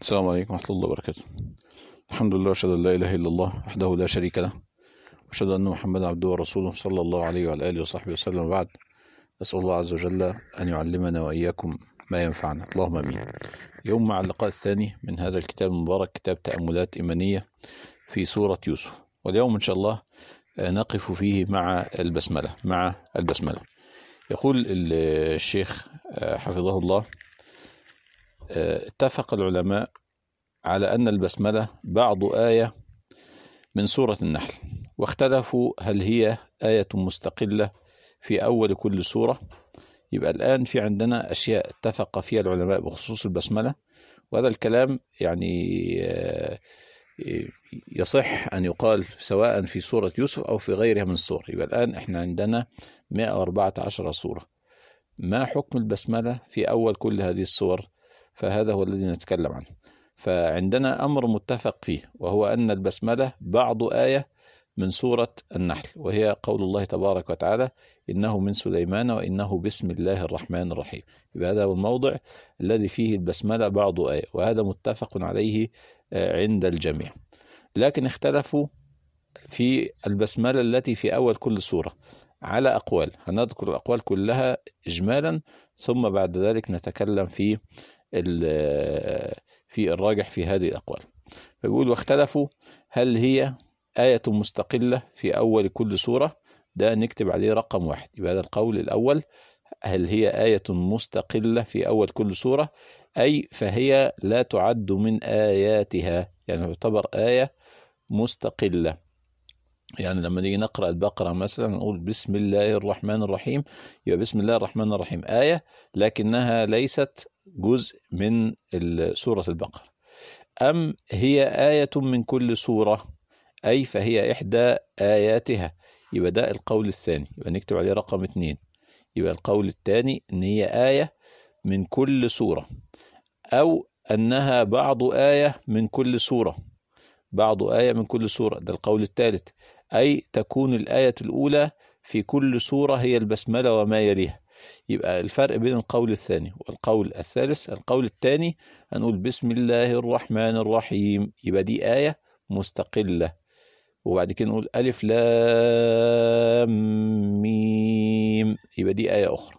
السلام عليكم ورحمة الله وبركاته الحمد لله أشهد أن لا إله إلا الله وحده لا شريك له وأشهد أن محمدا عبده ورسوله صلى الله عليه وعلى آله وصحبه وسلم وبعد أسأل الله عز وجل أن يعلمنا وإياكم ما ينفعنا اللهم أمين اليوم مع اللقاء الثاني من هذا الكتاب المبارك كتاب تأملات إيمانية في سورة يوسف واليوم إن شاء الله آه، نقف فيه مع البسملة مع البسملة يقول الشيخ آه، حفظه الله آه، اتفق العلماء على أن البسملة بعض آية من سورة النحل واختلفوا هل هي آية مستقلة في أول كل سورة يبقى الآن في عندنا أشياء اتفق فيها العلماء بخصوص البسملة وهذا الكلام يعني آه، يصح أن يقال سواء في سورة يوسف أو في غيرها من السور يبقى الآن إحنا عندنا 114 سورة ما حكم البسملة في أول كل هذه السور فهذا هو الذي نتكلم عنه فعندنا أمر متفق فيه وهو أن البسملة بعض آية من سورة النحل وهي قول الله تبارك وتعالى إنه من سليمان وإنه بسم الله الرحمن الرحيم يبقى هذا هو الموضع الذي فيه البسملة بعض آية وهذا متفق عليه آه، عند الجميع لكن اختلفوا في البسملة التي في أول كل سورة على أقوال هنذكر الأقوال كلها إجمالا ثم بعد ذلك نتكلم في في الراجح في هذه الأقوال فبيقول واختلفوا هل هي آية مستقلة في أول كل سورة ده نكتب عليه رقم واحد يبقى هذا القول الأول هل هي آية مستقلة في أول كل سورة أي فهي لا تعد من آياتها يعني تعتبر آية مستقلة يعني لما نيجي نقرأ البقرة مثلا نقول بسم الله الرحمن الرحيم يبقى بسم الله الرحمن الرحيم آية لكنها ليست جزء من سورة البقرة أم هي آية من كل سورة أي فهي إحدى آياتها يبقى ده القول الثاني يبقى نكتب عليه رقم اثنين يبقى القول الثاني إن هي آية من كل سورة أو أنها بعض آية من كل سورة بعض آية من كل سورة ده القول الثالث أي تكون الآية الأولى في كل سورة هي البسملة وما يليها يبقى الفرق بين القول الثاني والقول الثالث القول الثاني هنقول بسم الله الرحمن الرحيم يبقى دي آية مستقلة وبعد كده نقول ألف لام ميم يبقى دي آية أخرى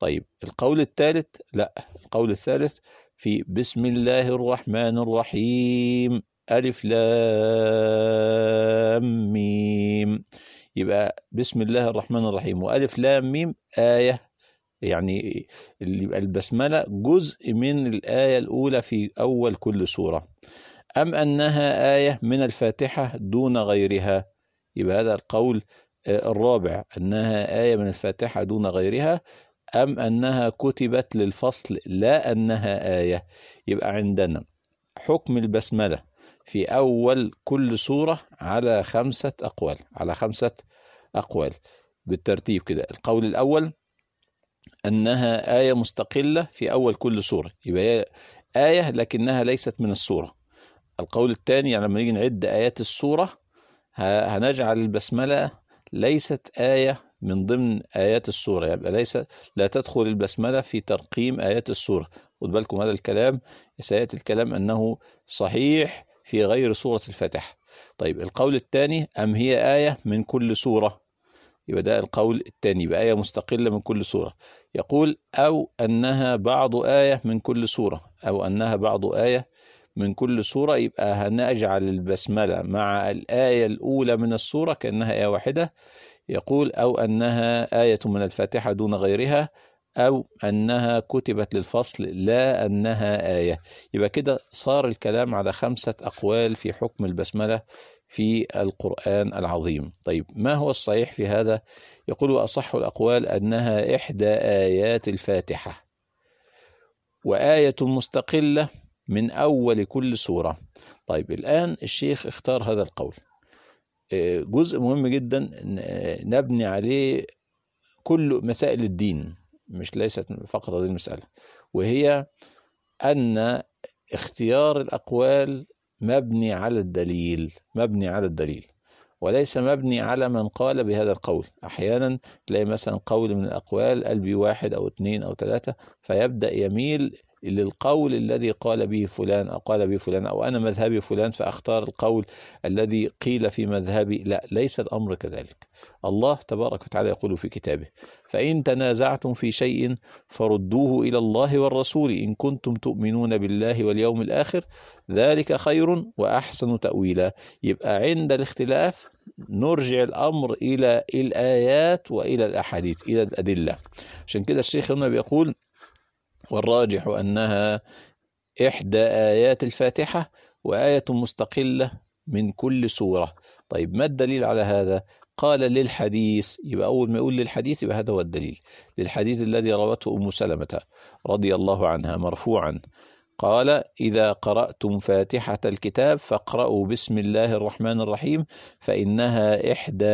طيب القول الثالث لا القول الثالث في بسم الله الرحمن الرحيم ألف لام ميم يبقى بسم الله الرحمن الرحيم وألف لام ميم آية يعني اللي يبقى البسملة جزء من الآية الأولى في أول كل سورة أم أنها آية من الفاتحة دون غيرها يبقى هذا القول آه، الرابع أنها آية من الفاتحة دون غيرها أم أنها كتبت للفصل لا أنها آية يبقى عندنا حكم البسملة في أول كل سورة على خمسة أقوال على خمسة أقوال بالترتيب كده القول الأول أنها آية مستقلة في أول كل سورة يبقى هي آية لكنها ليست من السورة القول الثاني يعني لما نيجي نعد آيات السورة هنجعل البسملة ليست آية من ضمن آيات السورة يعني يبقى يعني ليس لا تدخل البسملة في ترقيم آيات السورة خد بالكم هذا الكلام سيأتي الكلام أنه صحيح في غير سورة الفتح طيب القول الثاني أم هي آية من كل سورة يبقى ده القول الثاني بآية مستقلة من كل سورة يقول أو أنها بعض آية من كل سورة أو أنها بعض آية من كل سورة يبقى هنجعل البسملة مع الآية الأولى من السورة كأنها آية واحدة يقول أو أنها آية من الفاتحة دون غيرها أو أنها كتبت للفصل لا أنها آية يبقى كده صار الكلام على خمسة أقوال في حكم البسملة في القرآن العظيم طيب ما هو الصحيح في هذا يقول أصح الأقوال أنها إحدى آيات الفاتحة وآية مستقلة من أول كل سورة طيب الآن الشيخ اختار هذا القول آه، جزء مهم جدا نبني عليه كل مسائل الدين مش ليست فقط هذه المسألة وهي أن اختيار الأقوال مبني على الدليل مبني على الدليل وليس مبني على من قال بهذا القول أحيانا تلاقي مثلا قول من الأقوال قال واحد أو اثنين أو ثلاثة فيبدأ يميل للقول الذي قال به فلان أو قال به فلان أو أنا مذهبي فلان فأختار القول الذي قيل في مذهبي لا ليس الأمر كذلك الله تبارك وتعالى يقول في كتابه فإن تنازعتم في شيء فردوه إلى الله والرسول إن كنتم تؤمنون بالله واليوم الآخر ذلك خير وأحسن تأويلا يبقى عند الاختلاف نرجع الأمر إلى الآيات وإلى الأحاديث إلى الأدلة عشان كده الشيخ هنا بيقول والراجح أنها إحدى آيات الفاتحة وآية مستقلة من كل سورة طيب ما الدليل على هذا؟ قال للحديث يبقى أول ما يقول للحديث يبقى هذا هو الدليل للحديث الذي روته أم سلمة رضي الله عنها مرفوعا قال إذا قرأتم فاتحة الكتاب فاقرأوا بسم الله الرحمن الرحيم فإنها إحدى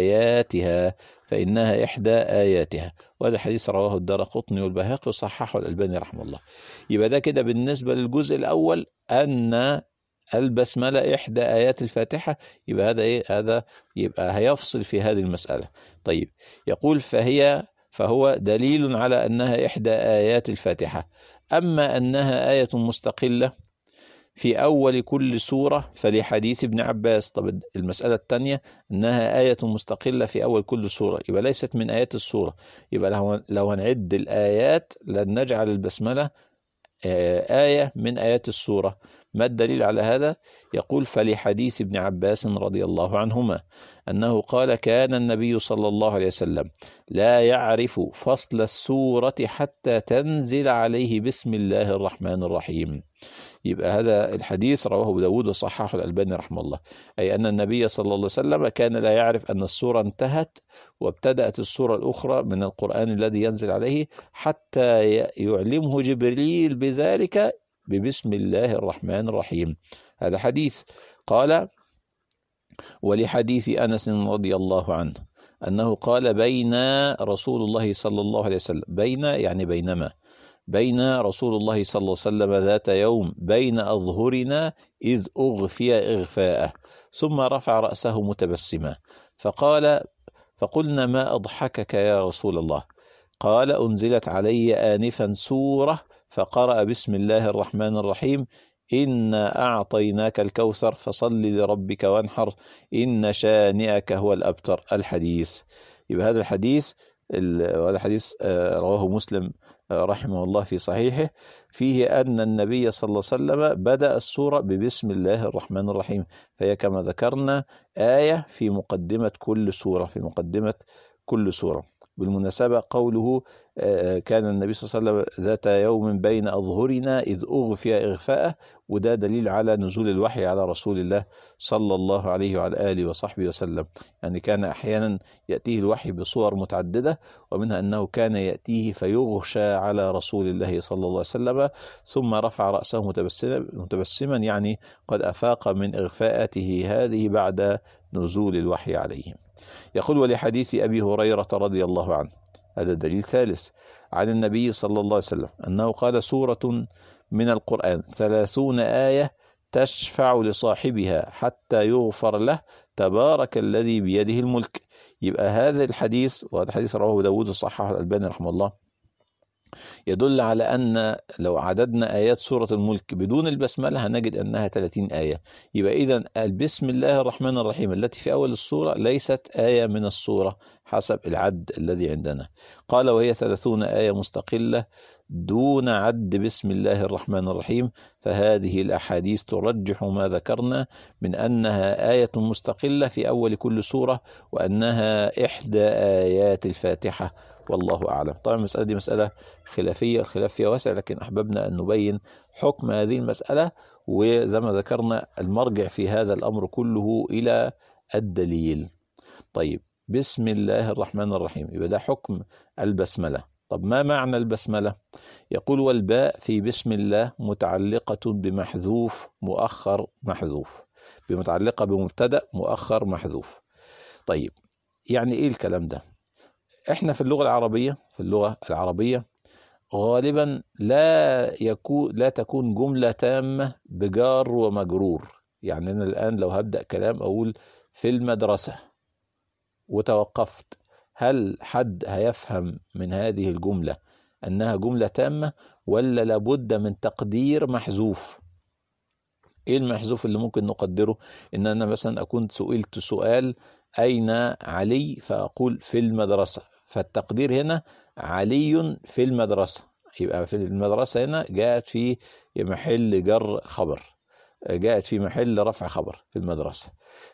آياتها فإنها إحدى آياتها وهذا الحديث رواه الدار قطني والبهقي وصححه الألباني رحمه الله يبقى ده كده بالنسبة للجزء الأول أن البسملة إحدى آيات الفاتحة يبقى هذا إيه هذا يبقى هيفصل في هذه المسألة طيب يقول فهي فهو دليل على أنها إحدى آيات الفاتحة أما أنها آية مستقلة في أول كل سورة فلحديث ابن عباس طب المسألة الثانية أنها آية مستقلة في أول كل سورة يبقى ليست من آيات السورة يبقى لو هنعد الآيات لن نجعل البسملة آه، آية من آيات السورة ما الدليل على هذا؟ يقول فلحديث ابن عباس رضي الله عنهما أنه قال كان النبي صلى الله عليه وسلم لا يعرف فصل السورة حتى تنزل عليه بسم الله الرحمن الرحيم يبقى هذا الحديث رواه أبو داود وصححه الألباني رحمه الله أي أن النبي صلى الله عليه وسلم كان لا يعرف أن السورة انتهت وابتدأت السورة الأخرى من القرآن الذي ينزل عليه حتى يعلمه جبريل بذلك ببسم الله الرحمن الرحيم هذا حديث قال ولحديث أنس رضي الله عنه أنه قال بين رسول الله صلى الله عليه وسلم بين يعني بينما بين رسول الله صلى الله عليه وسلم ذات يوم بين أظهرنا إذ أغفي إغفاءه ثم رفع رأسه متبسما فقال فقلنا ما أضحكك يا رسول الله قال أنزلت علي آنفا سورة فقرأ بسم الله الرحمن الرحيم إنا أعطيناك الكوثر فصل لربك وانحر إن شانئك هو الأبتر الحديث يبقى هذا الحديث الحديث آه، رواه مسلم رحمه الله في صحيحه فيه أن النبي صلى الله عليه وسلم بدأ السورة ببسم الله الرحمن الرحيم فهي كما ذكرنا آية في مقدمة كل سورة في مقدمة كل سورة بالمناسبة قوله آه، آه، كان النبي صلى الله عليه وسلم ذات يوم بين أظهرنا إذ أغفي إغفاءه وده دليل على نزول الوحي على رسول الله صلى الله عليه وعلى آله وصحبه وسلم يعني كان أحيانا يأتيه الوحي بصور متعددة ومنها أنه كان يأتيه فيغشى على رسول الله صلى الله عليه وسلم ثم رفع رأسه متبسما يعني قد أفاق من إغفاءته هذه بعد نزول الوحي عليهم يقول ولحديث أبي هريرة رضي الله عنه هذا دليل ثالث عن النبي صلى الله عليه وسلم أنه قال سورة من القرآن ثلاثون آية تشفع لصاحبها حتى يغفر له تبارك الذي بيده الملك يبقى هذا الحديث وهذا الحديث رواه داود صححه الألباني رحمه الله يدل على أن لو عددنا آيات سورة الملك بدون البسملة هنجد أنها 30 آية يبقى إذا بسم الله الرحمن الرحيم التي في أول السورة ليست آية من السورة حسب العد الذي عندنا قال وهي 30 آية مستقلة دون عد بسم الله الرحمن الرحيم فهذه الأحاديث ترجح ما ذكرنا من أنها آية مستقلة في أول كل سورة وأنها إحدى آيات الفاتحة والله أعلم طبعا المسألة دي مسألة خلافية الخلاف فيها واسع لكن أحببنا أن نبين حكم هذه المسألة وزي ما ذكرنا المرجع في هذا الأمر كله إلى الدليل طيب بسم الله الرحمن الرحيم يبقى ده حكم البسملة طب ما معنى البسملة؟ يقول والباء في بسم الله متعلقة بمحذوف مؤخر محذوف بمتعلقة بمبتدأ مؤخر محذوف طيب يعني إيه الكلام ده؟ إحنا في اللغة العربية في اللغة العربية غالبا لا يكون لا تكون جملة تامة بجار ومجرور يعني أنا الآن لو هبدأ كلام أقول في المدرسة وتوقفت هل حد هيفهم من هذه الجملة أنها جملة تامة ولا لابد من تقدير محذوف إيه المحذوف اللي ممكن نقدره إن أنا مثلا أكون سئلت سؤال أين علي فأقول في المدرسة فالتقدير هنا علي في المدرسة يبقى في المدرسة هنا جاءت في محل جر خبر جاءت في محل رفع خبر في المدرسة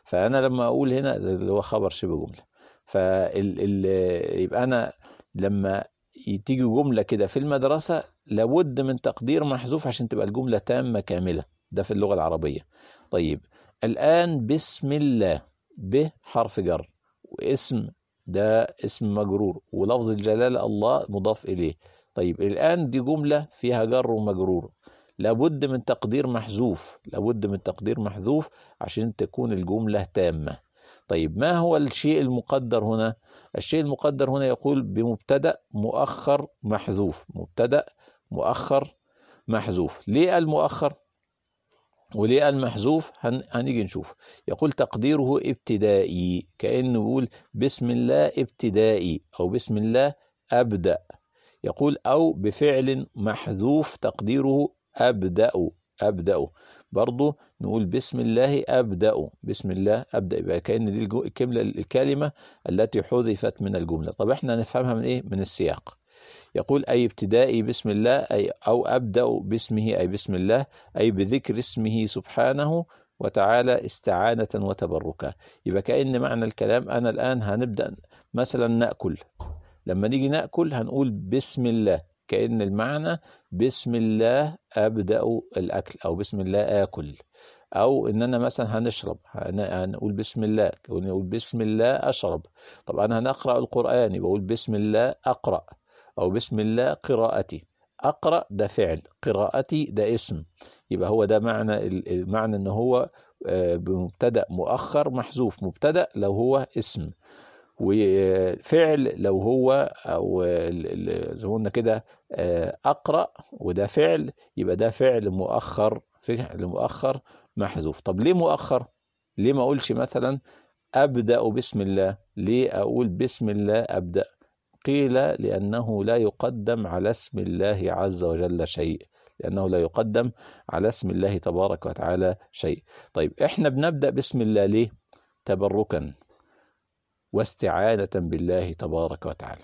فأنا لما أقول هنا اللي هو خبر شبه جملة فال يبقى انا لما تيجي جمله كده في المدرسه لابد من تقدير محذوف عشان تبقى الجمله تامه كامله ده في اللغه العربيه طيب الان بسم الله ب حرف جر واسم ده اسم مجرور ولفظ الجلاله الله مضاف اليه طيب الان دي جمله فيها جر ومجرور لابد من تقدير محذوف لابد من تقدير محذوف عشان تكون الجمله تامه طيب ما هو الشيء المقدر هنا الشيء المقدر هنا يقول بمبتدا مؤخر محذوف مبتدا مؤخر محذوف ليه المؤخر وليه المحذوف هن... هنيجي نشوف يقول تقديره ابتدائي كأنه يقول بسم الله ابتدائي أو بسم الله أبدأ يقول أو بفعل محذوف تقديره أبدأ أبدأ برضو نقول بسم الله أبدأ بسم الله أبدأ يبقى كأن دي الكملة الكلمة التي حذفت من الجملة طب احنا نفهمها من إيه من السياق يقول أي ابتدائي بسم الله أي أو أبدأ باسمه أي بسم الله أي بذكر اسمه سبحانه وتعالى استعانة وتبركا يبقى كأن معنى الكلام أنا الآن هنبدأ مثلا نأكل لما نيجي نأكل هنقول بسم الله كأن المعنى بسم الله أبدأ الأكل أو بسم الله آكل أو إن أنا مثلا هنشرب هنقول بسم الله ونقول بسم الله أشرب طب أنا هنقرأ القرآن بقول بسم الله أقرأ أو بسم الله قراءتي أقرأ ده فعل قراءتي ده اسم يبقى هو ده معنى المعنى إن هو آه، بمبتدأ مؤخر محذوف مبتدأ لو هو اسم وفعل لو هو او زي ما قلنا كده آه، اقرا وده فعل يبقى ده فعل مؤخر فعل مؤخر محذوف طب ليه مؤخر ليه ما اقولش مثلا ابدا بسم الله ليه اقول بسم الله ابدا قيل لانه لا يقدم على اسم الله عز وجل شيء لأنه لا يقدم على اسم الله تبارك وتعالى شيء طيب إحنا بنبدأ بسم الله ليه تبركا واستعانة بالله تبارك وتعالى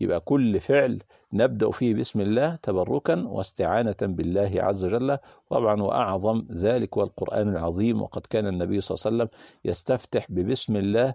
يبقى كل فعل نبدأ فيه بسم الله تبركا واستعانة بالله عز وجل طبعا وأعظم ذلك والقرآن العظيم وقد كان النبي صلى الله عليه وسلم يستفتح ببسم الله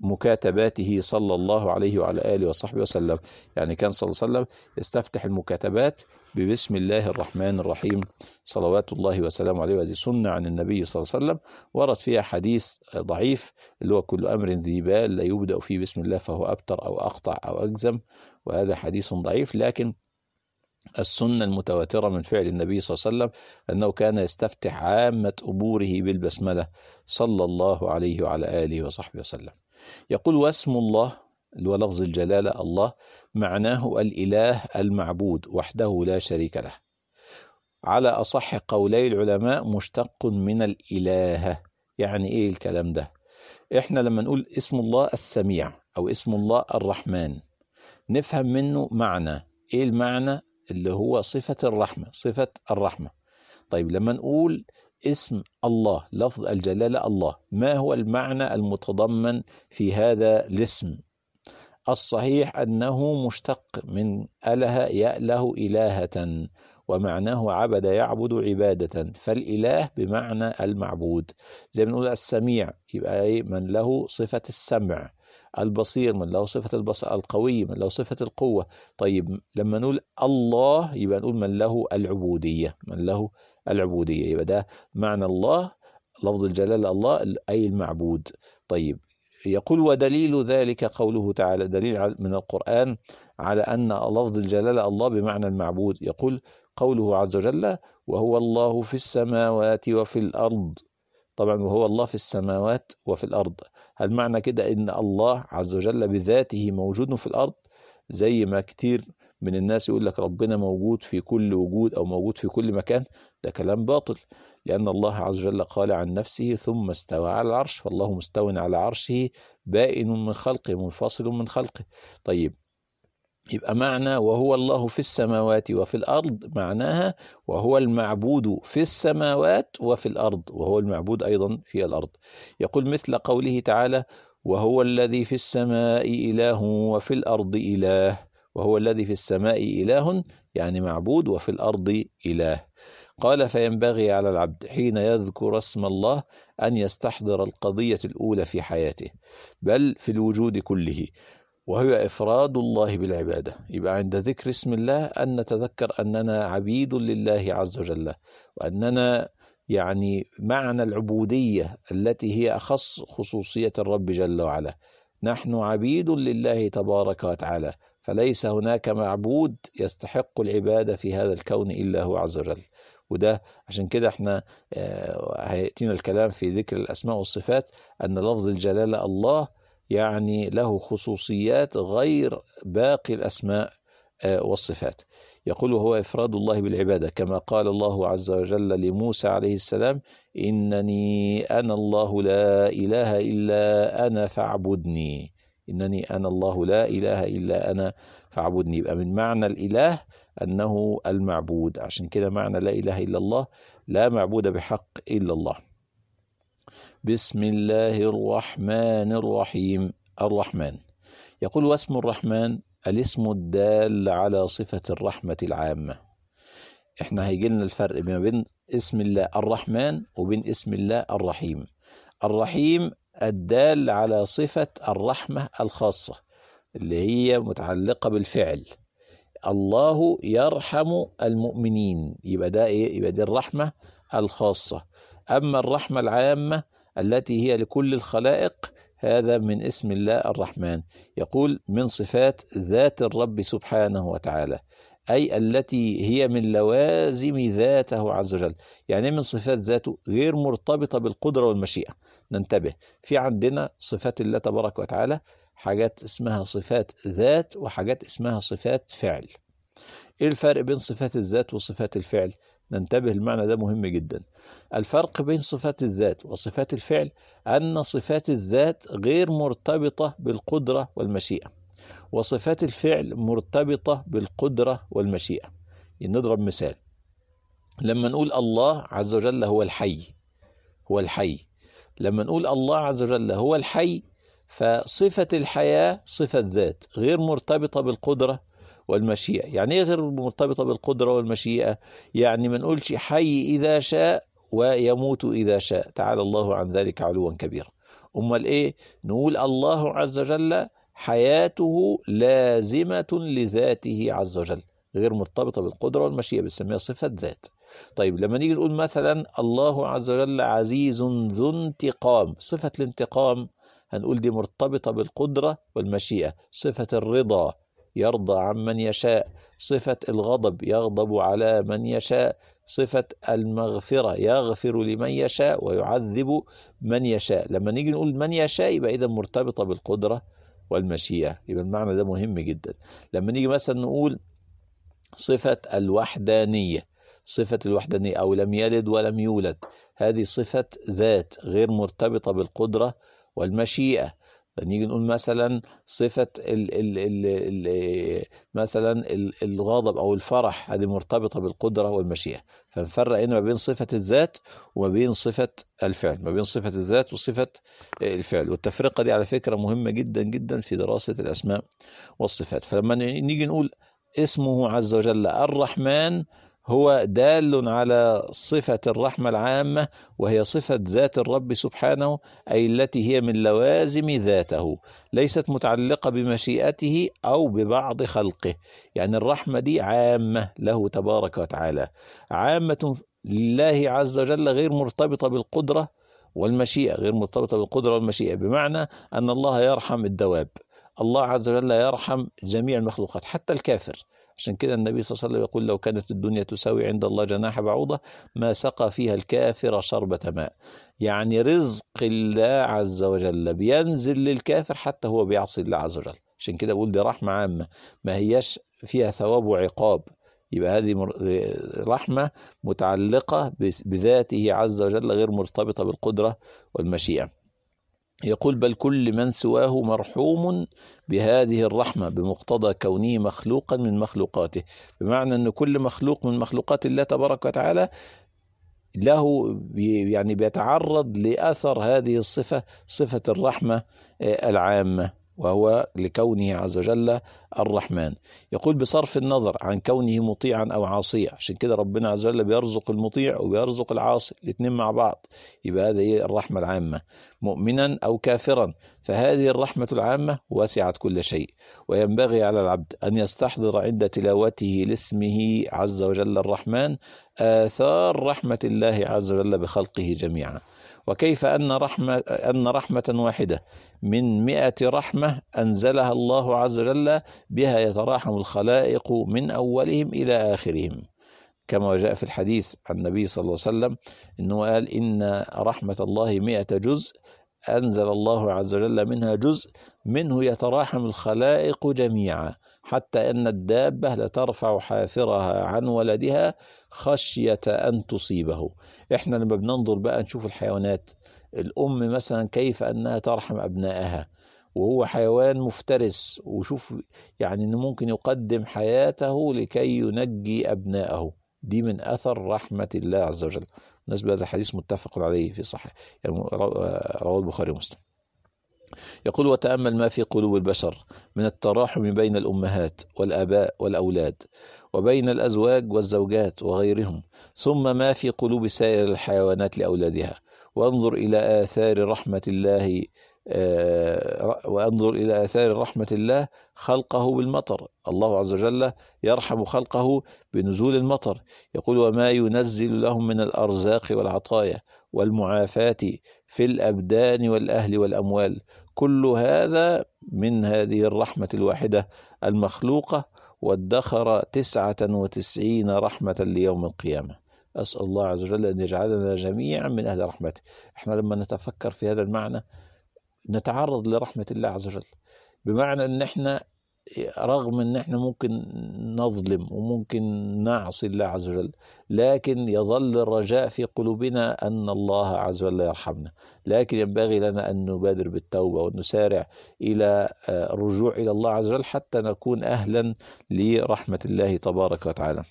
مكاتباته صلى الله عليه وعلى آله وصحبه وسلم يعني كان صلى الله عليه وسلم يستفتح المكاتبات ببسم الله الرحمن الرحيم صلوات الله وسلامه عليه وهذه سنة عن النبي صلى الله عليه وسلم ورد فيها حديث ضعيف اللي هو كل أمر ذي بال لا يبدأ فيه بسم الله فهو أبتر أو أقطع أو أجزم وهذا حديث ضعيف لكن السنة المتواترة من فعل النبي صلى الله عليه وسلم أنه كان يستفتح عامة أموره بالبسملة صلى الله عليه وعلى آله وصحبه وسلم يقول واسم الله اللي هو لفظ الجلالة الله معناه الإله المعبود وحده لا شريك له على أصح قولي العلماء مشتق من الإلهة يعني إيه الكلام ده إحنا لما نقول اسم الله السميع أو اسم الله الرحمن نفهم منه معنى إيه المعنى اللي هو صفة الرحمة صفة الرحمة طيب لما نقول اسم الله لفظ الجلالة الله ما هو المعنى المتضمن في هذا الاسم الصحيح أنه مشتق من أله يأله إلهة ومعناه عبد يعبد عبادة فالإله بمعنى المعبود زي ما بنقول السميع يبقى إيه؟ من له صفة السمع البصير من له صفة البصر القوي من له صفة القوة طيب لما نقول الله يبقى نقول من له العبودية من له العبودية يبقى ده معنى الله لفظ الجلالة الله أي المعبود طيب يقول ودليل ذلك قوله تعالى دليل من القرآن على أن لفظ الجلالة الله بمعنى المعبود يقول قوله عز وجل وهو الله في السماوات وفي الأرض طبعا وهو الله في السماوات وفي الأرض هل معنى كده إن الله عز وجل بذاته موجود في الأرض زي ما كتير من الناس يقول لك ربنا موجود في كل وجود أو موجود في كل مكان ده كلام باطل لأن الله عز وجل قال عن نفسه ثم استوى على العرش فالله مستو على عرشه بائن من خلقه منفصل من خلقه طيب يبقى معنى وهو الله في السماوات وفي الأرض معناها وهو المعبود في السماوات وفي الأرض وهو المعبود أيضا في الأرض يقول مثل قوله تعالى وهو الذي في السماء إله وفي الأرض إله وهو الذي في السماء إله يعني معبود وفي الأرض إله قال فينبغي على العبد حين يذكر اسم الله أن يستحضر القضية الأولى في حياته بل في الوجود كله وهو إفراد الله بالعبادة يبقى عند ذكر اسم الله أن نتذكر أننا عبيد لله عز وجل وأننا يعني معنى العبودية التي هي أخص خصوصية الرب جل وعلا نحن عبيد لله تبارك وتعالى فليس هناك معبود يستحق العبادة في هذا الكون إلا هو عز وجل وده عشان كده احنا آه، هيأتينا الكلام في ذكر الأسماء والصفات أن لفظ الجلالة الله يعني له خصوصيات غير باقي الأسماء آه، والصفات يقول هو إفراد الله بالعبادة كما قال الله عز وجل لموسى عليه السلام إنني أنا الله لا إله إلا أنا فاعبدني إنني أنا الله لا إله إلا أنا فاعبدني يبقى من معنى الإله أنه المعبود عشان كده معنى لا إله إلا الله لا معبود بحق إلا الله بسم الله الرحمن الرحيم الرحمن يقول واسم الرحمن الاسم الدال على صفة الرحمة العامة احنا هيجي لنا الفرق ما بين اسم الله الرحمن وبين اسم الله الرحيم الرحيم الدال على صفة الرحمة الخاصة اللي هي متعلقة بالفعل الله يرحم المؤمنين يبقى ده ايه يبقى دي الرحمه الخاصه اما الرحمه العامه التي هي لكل الخلائق هذا من اسم الله الرحمن يقول من صفات ذات الرب سبحانه وتعالى أي التي هي من لوازم ذاته عز وجل يعني إيه من صفات ذاته غير مرتبطة بالقدرة والمشيئة ننتبه في عندنا صفات الله تبارك وتعالى حاجات اسمها صفات ذات وحاجات اسمها صفات فعل إيه الفرق بين صفات الذات وصفات الفعل؟ ننتبه المعنى ده مهم جدا الفرق بين صفات الذات وصفات الفعل أن صفات الذات غير مرتبطة بالقدرة والمشيئة وصفات الفعل مرتبطة بالقدرة والمشيئة نضرب مثال لما نقول الله عز وجل هو الحي هو الحي لما نقول الله عز وجل هو الحي فصفة الحياة صفة ذات غير مرتبطة بالقدرة والمشيئة يعني إيه غير مرتبطة بالقدرة والمشيئة يعني ما نقولش حي إذا شاء ويموت إذا شاء تعالى الله عن ذلك علوا كبيرا أمال إيه نقول الله عز وجل حياته لازمة لذاته عز وجل غير مرتبطة بالقدرة والمشيئة بنسميها صفة ذات طيب لما نيجي نقول مثلا الله عز وجل عزيز ذو انتقام صفة الانتقام هنقول دي مرتبطة بالقدرة والمشيئة صفة الرضا يرضى عمن يشاء صفة الغضب يغضب على من يشاء صفة المغفرة يغفر لمن يشاء ويعذب من يشاء لما نيجي نقول من يشاء يبقى إذا مرتبطة بالقدرة والمشيئة يبقى المعنى ده مهم جدا لما نيجي مثلا نقول صفة الوحدانية صفة الوحدانية أو لم يلد ولم يولد هذه صفة ذات غير مرتبطة بالقدرة والمشيئة نيجي نقول مثلا صفة ال ال ال الـ مثلا الغضب أو الفرح هذه مرتبطة بالقدرة والمشيئة فنفرق هنا ما بين صفة الذات وما بين صفة الفعل ما بين صفة الذات وصفة الفعل والتفرقة دي على فكرة مهمة جدا جدا في دراسة الأسماء والصفات فلما نيجي نقول اسمه عز وجل الرحمن هو دال على صفة الرحمة العامة وهي صفة ذات الرب سبحانه أي التي هي من لوازم ذاته ليست متعلقة بمشيئته أو ببعض خلقه يعني الرحمة دي عامة له تبارك وتعالى عامة لله عز وجل غير مرتبطة بالقدرة والمشيئة غير مرتبطة بالقدرة والمشيئة بمعنى أن الله يرحم الدواب الله عز وجل يرحم جميع المخلوقات حتى الكافر عشان كده النبي صلى الله عليه وسلم يقول لو كانت الدنيا تساوي عند الله جناح بعوضة ما سقى فيها الكافر شربة ماء يعني رزق الله عز وجل بينزل للكافر حتى هو بيعصي الله عز وجل عشان كده بقول دي رحمة عامة ما هياش فيها ثواب وعقاب يبقى هذه رحمة متعلقة بذاته عز وجل غير مرتبطة بالقدرة والمشيئة يقول بل كل من سواه مرحوم بهذه الرحمة بمقتضى كونه مخلوقا من مخلوقاته بمعنى أن كل مخلوق من مخلوقات الله تبارك وتعالى له يعني بيتعرض لأثر هذه الصفة صفة الرحمة آه، العامة وهو لكونه عز وجل الرحمن يقول بصرف النظر عن كونه مطيعا أو عاصيا عشان كده ربنا عز وجل بيرزق المطيع وبيرزق العاصي الاثنين مع بعض يبقى هذه إيه الرحمة العامة مؤمنا أو كافرا فهذه الرحمة العامة وسعت كل شيء وينبغي على العبد أن يستحضر عند تلاوته لاسمه عز وجل الرحمن آثار رحمة الله عز وجل بخلقه جميعا وكيف أن رحمة, أن رحمة واحدة من مئة رحمة أنزلها الله عز وجل بها يتراحم الخلائق من أولهم إلى آخرهم كما جاء في الحديث عن النبي صلى الله عليه وسلم أنه قال إن رحمة الله مئة جزء أنزل الله عز وجل منها جزء منه يتراحم الخلائق جميعا حتى أن الدابة لترفع حافرها عن ولدها خشية أن تصيبه إحنا لما بننظر بقى نشوف الحيوانات الأم مثلا كيف أنها ترحم أبنائها وهو حيوان مفترس وشوف يعني أنه ممكن يقدم حياته لكي ينجي أبنائه دي من أثر رحمة الله عز وجل بالنسبة هذا الحديث متفق عليه في صحيح يعني آه، رواه البخاري ومسلم يقول وتأمل ما في قلوب البشر من التراحم بين الأمهات والآباء والأولاد وبين الأزواج والزوجات وغيرهم ثم ما في قلوب سائر الحيوانات لأولادها وانظر إلى آثار رحمة الله آه، وانظر الى اثار رحمه الله خلقه بالمطر الله عز وجل يرحم خلقه بنزول المطر يقول وما ينزل لهم من الارزاق والعطايا والمعافاه في الابدان والاهل والاموال كل هذا من هذه الرحمه الواحده المخلوقه وادخر تسعه وتسعين رحمه ليوم القيامه أسأل الله عز وجل أن يجعلنا جميعا من أهل رحمته إحنا لما نتفكر في هذا المعنى نتعرض لرحمة الله عز وجل بمعنى أن احنا رغم أن احنا ممكن نظلم وممكن نعصي الله عز وجل لكن يظل الرجاء في قلوبنا أن الله عز وجل يرحمنا لكن ينبغي لنا أن نبادر بالتوبة وأن نسارع إلى آه، الرجوع إلى الله عز وجل حتى نكون أهلا لرحمة الله تبارك وتعالى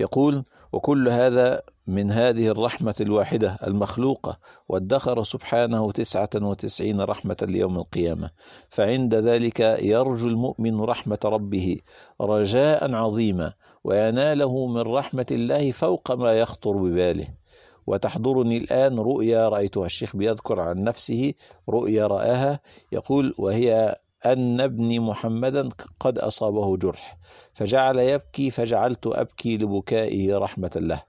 يقول وكل هذا من هذه الرحمة الواحدة المخلوقة وادخر سبحانه تسعة وتسعين رحمة ليوم القيامة فعند ذلك يرجو المؤمن رحمة ربه رجاء عظيما ويناله من رحمة الله فوق ما يخطر بباله وتحضرني الآن رؤيا رأيتها الشيخ بيذكر عن نفسه رؤيا رآها يقول وهي أن ابني محمدا قد أصابه جرح فجعل يبكي فجعلت أبكي لبكائه رحمة له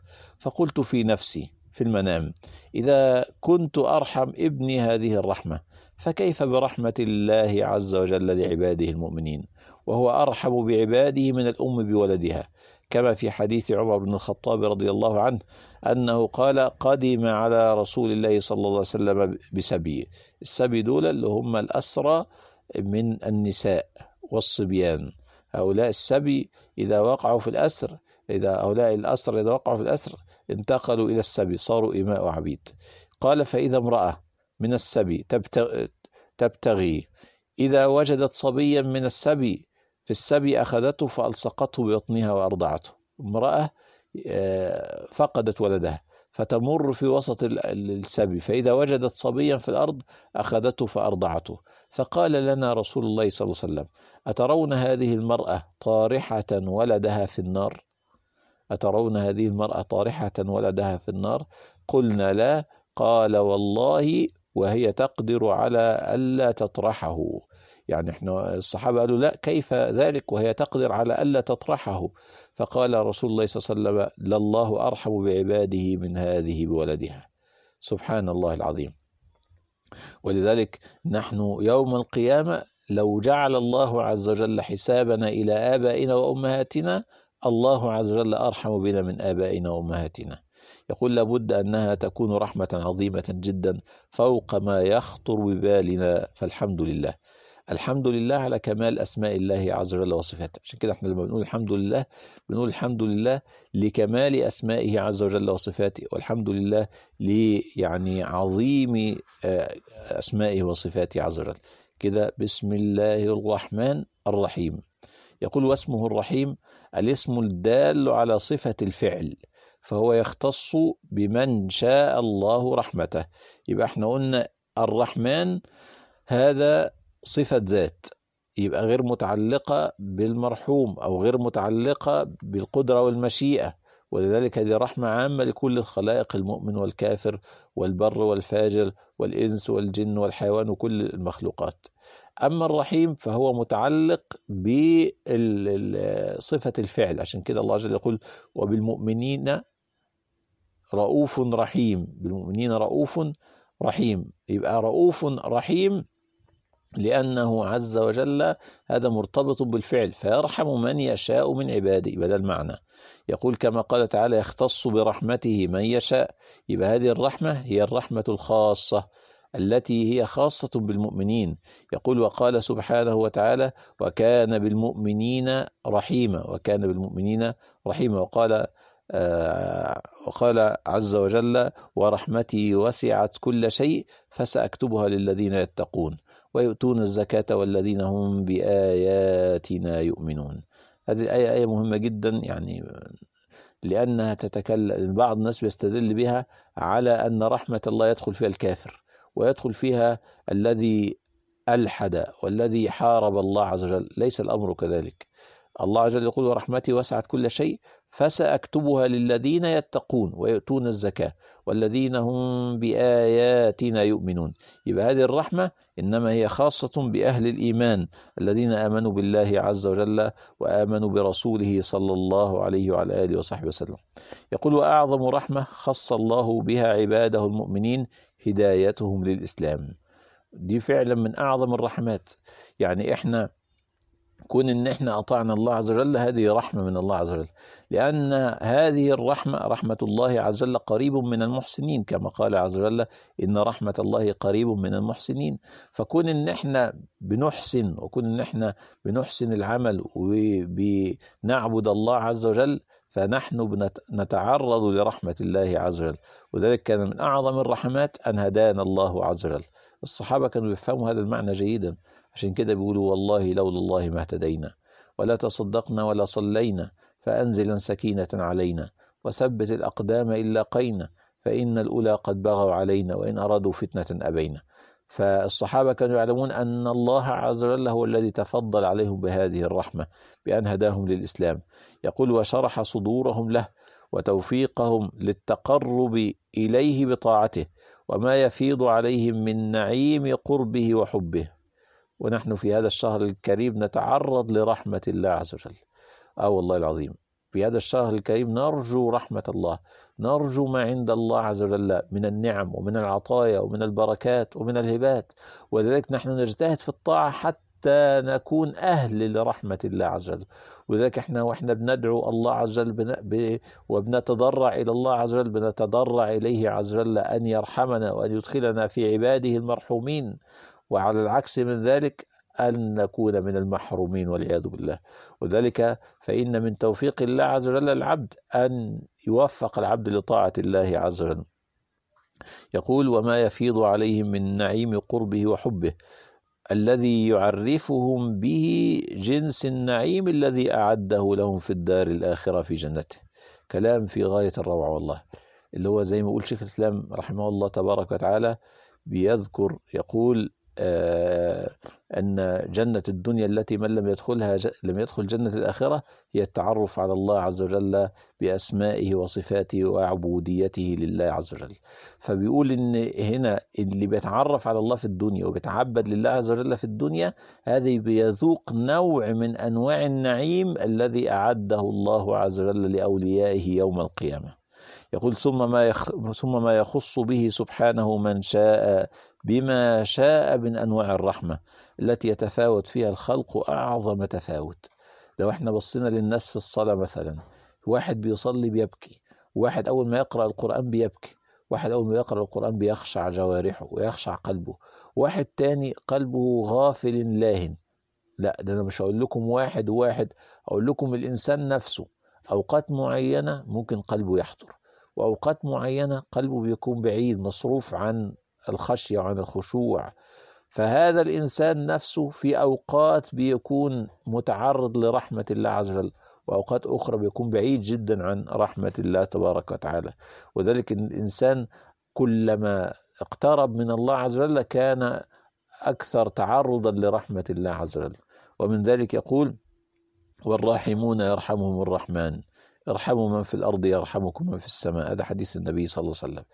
فقلت في نفسي في المنام إذا كنت أرحم ابني هذه الرحمة فكيف برحمة الله عز وجل لعباده المؤمنين وهو أرحم بعباده من الأم بولدها كما في حديث عمر بن الخطاب رضي الله عنه أنه قال قدم على رسول الله صلى الله عليه وسلم بسبي السبي دول اللي هم الأسرى من النساء والصبيان هؤلاء السبي إذا وقعوا في الأسر إذا هؤلاء الأسر إذا وقعوا في الأسر انتقلوا إلى السبي صاروا إماء وعبيد قال فإذا امرأة من السبي تبتغي إذا وجدت صبيا من السبي في السبي أخذته فألصقته ببطنها وأرضعته امرأة آه، فقدت ولدها فتمر في وسط السبي فإذا وجدت صبيا في الأرض أخذته فأرضعته فقال لنا رسول الله صلى الله عليه وسلم أترون هذه المرأة طارحة ولدها في النار أترون هذه المرأة طارحة ولدها في النار قلنا لا قال والله وهي تقدر على ألا تطرحه يعني احنا الصحابة قالوا لا كيف ذلك وهي تقدر على ألا تطرحه فقال رسول الله صلى الله عليه وسلم لله أرحم بعباده من هذه بولدها سبحان الله العظيم ولذلك نحن يوم القيامة لو جعل الله عز وجل حسابنا إلى آبائنا وأمهاتنا الله عز وجل أرحم بنا من آبائنا وأمهاتنا يقول لابد أنها تكون رحمة عظيمة جدا فوق ما يخطر ببالنا فالحمد لله الحمد لله على كمال أسماء الله عز وجل وصفاته عشان كده احنا لما بنقول الحمد لله بنقول الحمد لله لكمال أسمائه عز وجل وصفاته والحمد لله لي يعني عظيم آه، أسمائه وصفاته عز وجل كده بسم الله الرحمن الرحيم يقول واسمه الرحيم الاسم الدال على صفة الفعل فهو يختص بمن شاء الله رحمته يبقى احنا قلنا الرحمن هذا صفة ذات يبقى غير متعلقة بالمرحوم أو غير متعلقة بالقدرة والمشيئة ولذلك هذه رحمة عامة لكل الخلائق المؤمن والكافر والبر والفاجر والإنس والجن والحيوان وكل المخلوقات أما الرحيم فهو متعلق بصفة الفعل عشان كده الله جل يقول وبالمؤمنين رؤوف رحيم بالمؤمنين رؤوف رحيم يبقى رؤوف رحيم لأنه عز وجل هذا مرتبط بالفعل فيرحم من يشاء من عباده هذا المعنى يقول كما قال تعالى يختص برحمته من يشاء يبقى هذه الرحمة هي الرحمة الخاصة التي هي خاصة بالمؤمنين يقول وقال سبحانه وتعالى وكان بالمؤمنين رحيما وكان بالمؤمنين رحيما وقال آه، وقال عز وجل ورحمتي وسعت كل شيء فسأكتبها للذين يتقون ويؤتون الزكاة والذين هم بآياتنا يؤمنون هذه الآية آية مهمة جدا يعني لأنها تتكلم بعض الناس بيستدل بها على أن رحمة الله يدخل فيها الكافر ويدخل فيها الذي ألحد والذي حارب الله عز وجل ليس الأمر كذلك الله عز وجل يقول ورحمتي وسعت كل شيء فساكتبها للذين يتقون ويؤتون الزكاه والذين هم باياتنا يؤمنون يبقى هذه الرحمه انما هي خاصه باهل الايمان الذين امنوا بالله عز وجل وامنوا برسوله صلى الله عليه وعلى اله وصحبه وسلم يقول واعظم رحمه خص الله بها عباده المؤمنين هدايتهم للاسلام دي فعلا من اعظم الرحمات يعني احنا كون ان احنا اطعنا الله عز وجل هذه رحمه من الله عز وجل لان هذه الرحمه رحمه الله عز وجل قريب من المحسنين كما قال عز وجل ان رحمه الله قريب من المحسنين فكون ان احنا بنحسن وكون ان احنا بنحسن العمل وبنعبد الله عز وجل فنحن نتعرض لرحمه الله عز وجل وذلك كان من اعظم الرحمات ان هدانا الله عز وجل الصحابه كانوا يفهموا هذا المعنى جيدا عشان كده بيقولوا والله لولا الله ما اهتدينا ولا تصدقنا ولا صلينا فأنزل سكينة علينا وثبت الأقدام إن لاقينا فإن الأولى قد بغوا علينا وإن أرادوا فتنة أبينا فالصحابة كانوا يعلمون أن الله عز وجل هو الذي تفضل عليهم بهذه الرحمة بأن هداهم للإسلام يقول وشرح صدورهم له وتوفيقهم للتقرب إليه بطاعته وما يفيض عليهم من نعيم قربه وحبه ونحن في هذا الشهر الكريم نتعرض لرحمة الله عز وجل آه والله العظيم في هذا الشهر الكريم نرجو رحمة الله نرجو ما عند الله عز وجل من النعم ومن العطايا ومن البركات ومن الهبات ولذلك نحن نجتهد في الطاعة حتى نكون أهل لرحمة الله عز وجل ولذلك احنا وإحنا بندعو الله عز وجل ب... وبنتضرع إلى الله عز وجل بنتضرع إليه عز وجل أن يرحمنا وأن يدخلنا في عباده المرحومين وعلى العكس من ذلك أن نكون من المحرومين والعياذ بالله وذلك فإن من توفيق الله عز وجل العبد أن يوفق العبد لطاعة الله عز وجل يقول وما يفيض عليهم من نعيم قربه وحبه الذي يعرفهم به جنس النعيم الذي أعده لهم في الدار الآخرة في جنته كلام في غاية الروعة والله اللي هو زي ما يقول شيخ الإسلام رحمه الله تبارك وتعالى بيذكر يقول آه، أن جنة الدنيا التي من لم يدخلها لم يدخل جنة الآخرة هي التعرف على الله عز وجل بأسمائه وصفاته وعبوديته لله عز وجل فبيقول إن هنا اللي بيتعرف على الله في الدنيا وبيتعبد لله عز وجل في الدنيا هذه بيذوق نوع من أنواع النعيم الذي أعده الله عز وجل لأوليائه يوم القيامة يقول ثم ما يخ... ثم ما يخص به سبحانه من شاء بما شاء من انواع الرحمه التي يتفاوت فيها الخلق اعظم تفاوت لو احنا بصينا للناس في الصلاه مثلا واحد بيصلي بيبكي واحد اول ما يقرا القران بيبكي واحد أول ما يقرأ القرآن بيخشع جوارحه ويخشع قلبه واحد تاني قلبه غافل لاهن لا ده أنا مش هقول لكم واحد واحد أقول لكم الإنسان نفسه أوقات معينة ممكن قلبه يحضر وأوقات معينة قلبه بيكون بعيد مصروف عن الخشية عن الخشوع فهذا الإنسان نفسه في أوقات بيكون متعرض لرحمة الله عز وجل وأوقات أخرى بيكون بعيد جدا عن رحمة الله تبارك وتعالى وذلك الإنسان كلما اقترب من الله عز وجل كان أكثر تعرضا لرحمة الله عز وجل ومن ذلك يقول والراحمون يرحمهم الرحمن ارحموا من في الأرض يرحمكم من في السماء هذا حديث النبي صلى الله عليه وسلم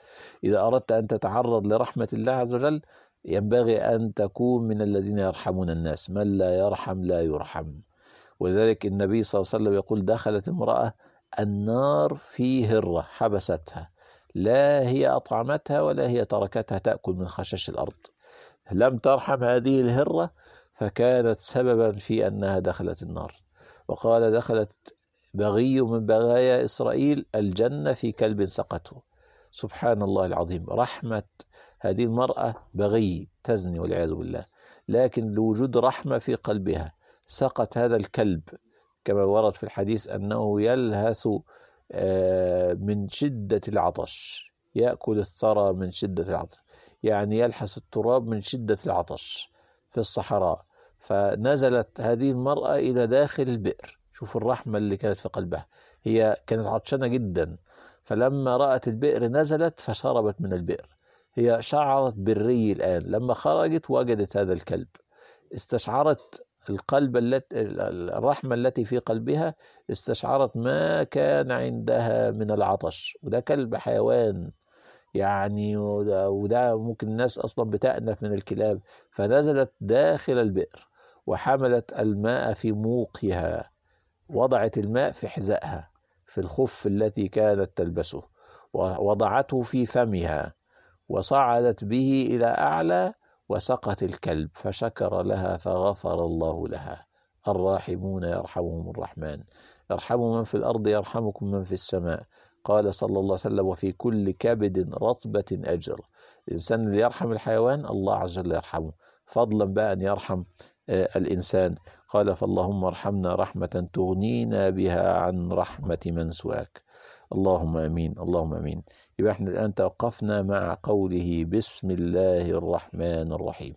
إذا أردت أن تتعرض لرحمة الله عز وجل ينبغي أن تكون من الذين يرحمون الناس من لا يرحم لا يرحم ولذلك النبي صلى الله عليه وسلم يقول دخلت امرأة النار في هرة حبستها لا هي أطعمتها ولا هي تركتها تأكل من خشاش الأرض لم ترحم هذه الهرة فكانت سببا في أنها دخلت النار وقال دخلت بغي من بغايا إسرائيل الجنة في كلب سقته سبحان الله العظيم رحمة هذه المرأة بغي تزني والعياذ بالله لكن لوجود رحمة في قلبها سقط هذا الكلب كما ورد في الحديث أنه يلهث آه، من شدة العطش يأكل الثرى من شدة العطش يعني يلحس التراب من شدة العطش في الصحراء فنزلت هذه المرأة إلى داخل البئر شوفوا الرحمة اللي كانت في قلبها هي كانت عطشانة جدا فلما رأت البئر نزلت فشربت من البئر هي شعرت بالري الآن لما خرجت وجدت هذا الكلب استشعرت القلب التي الرحمة التي في قلبها استشعرت ما كان عندها من العطش وده كلب حيوان يعني وده, وده ممكن الناس أصلا بتأنف من الكلاب فنزلت داخل البئر وحملت الماء في موقها وضعت الماء في حذائها في الخف التي كانت تلبسه ووضعته في فمها وصعدت به إلى أعلى وسقت الكلب فشكر لها فغفر الله لها الراحمون يرحمهم الرحمن ارحموا من في الأرض يرحمكم من في السماء قال صلى الله عليه وسلم وفي كل كبد رطبة أجر الإنسان اللي يرحم الحيوان الله عز وجل يرحمه فضلا بقى أن يرحم الإنسان قال فاللهم ارحمنا رحمة تغنينا بها عن رحمة من سواك اللهم امين اللهم امين يبقى احنا الان توقفنا مع قوله بسم الله الرحمن الرحيم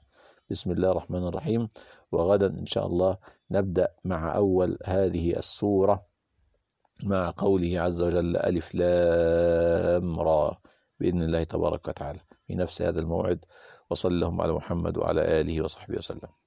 بسم الله الرحمن الرحيم وغدا ان شاء الله نبدا مع اول هذه السوره مع قوله عز وجل الف لام را باذن الله تبارك وتعالى في نفس هذا الموعد وصلى اللهم على محمد وعلى اله وصحبه وسلم